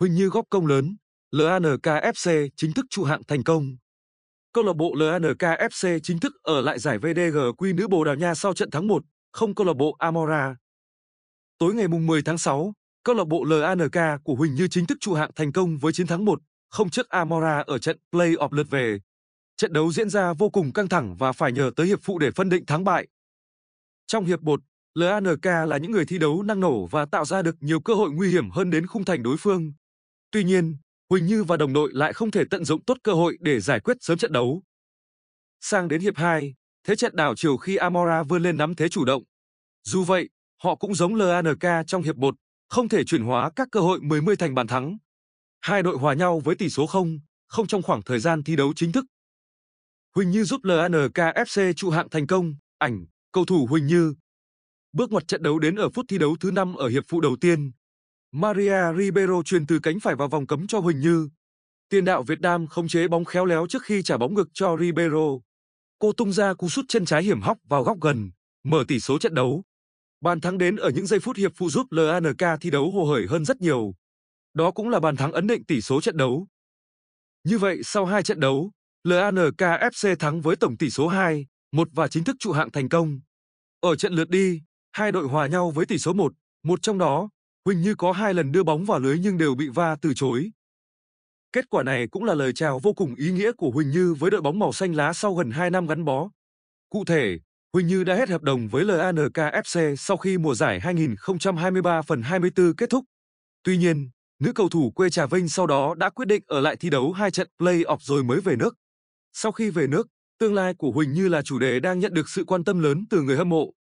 Huỳnh Như góp công lớn, LANKFC chính thức trụ hạng thành công. Câu lạc bộ LANKFC chính thức ở lại giải VDG Quy nữ Bồ Đào Nha sau trận thắng 1, không câu lạc bộ Amora. Tối ngày mùng 10 tháng 6, câu lạc bộ LANK của Huỳnh Như chính thức trụ hạng thành công với chiến thắng 1, không trước Amora ở trận play-off lượt về. Trận đấu diễn ra vô cùng căng thẳng và phải nhờ tới hiệp phụ để phân định thắng bại. Trong hiệp 1, LANK là những người thi đấu năng nổ và tạo ra được nhiều cơ hội nguy hiểm hơn đến khung thành đối phương. Tuy nhiên, Huỳnh Như và đồng đội lại không thể tận dụng tốt cơ hội để giải quyết sớm trận đấu. Sang đến hiệp 2, thế trận đảo chiều khi Amora vươn lên nắm thế chủ động. Dù vậy, họ cũng giống LANK trong hiệp 1, không thể chuyển hóa các cơ hội 10-10 thành bàn thắng. Hai đội hòa nhau với tỷ số 0, không trong khoảng thời gian thi đấu chính thức. Huỳnh Như giúp FC trụ hạng thành công, ảnh, cầu thủ Huỳnh Như. Bước ngoặt trận đấu đến ở phút thi đấu thứ 5 ở hiệp phụ đầu tiên, Maria Ribeiro truyền từ cánh phải vào vòng cấm cho Huỳnh Như. Tiền đạo Việt Nam khống chế bóng khéo léo trước khi trả bóng ngược cho Ribeiro. Cô tung ra cú sút chân trái hiểm hóc vào góc gần, mở tỷ số trận đấu. Bàn thắng đến ở những giây phút hiệp phụ giúp LANK thi đấu hồ hởi hơn rất nhiều. Đó cũng là bàn thắng ấn định tỷ số trận đấu. Như vậy sau hai trận đấu, LANK FC thắng với tổng tỷ số 2, 1 và chính thức trụ hạng thành công. Ở trận lượt đi, hai đội hòa nhau với tỷ số 1, một trong đó Huỳnh Như có hai lần đưa bóng vào lưới nhưng đều bị va từ chối. Kết quả này cũng là lời chào vô cùng ý nghĩa của Huỳnh Như với đội bóng màu xanh lá sau gần 2 năm gắn bó. Cụ thể, Huỳnh Như đã hết hợp đồng với LANK FC sau khi mùa giải 2023 phần 24 kết thúc. Tuy nhiên, nữ cầu thủ quê Trà Vinh sau đó đã quyết định ở lại thi đấu hai trận play-off rồi mới về nước. Sau khi về nước, tương lai của Huỳnh Như là chủ đề đang nhận được sự quan tâm lớn từ người hâm mộ.